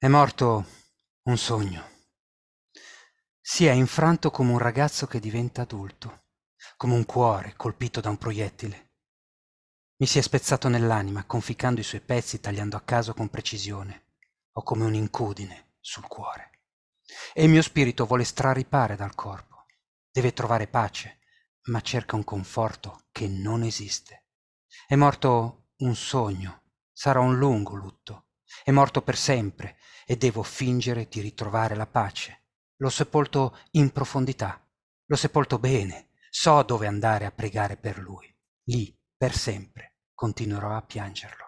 È morto un sogno. Si è infranto come un ragazzo che diventa adulto, come un cuore colpito da un proiettile. Mi si è spezzato nell'anima, conficcando i suoi pezzi, tagliando a caso con precisione, o come un'incudine sul cuore. E il mio spirito vuole straripare dal corpo. Deve trovare pace, ma cerca un conforto che non esiste. È morto un sogno, sarà un lungo lutto è morto per sempre e devo fingere di ritrovare la pace. L'ho sepolto in profondità, l'ho sepolto bene, so dove andare a pregare per lui. Lì, per sempre, continuerò a piangerlo.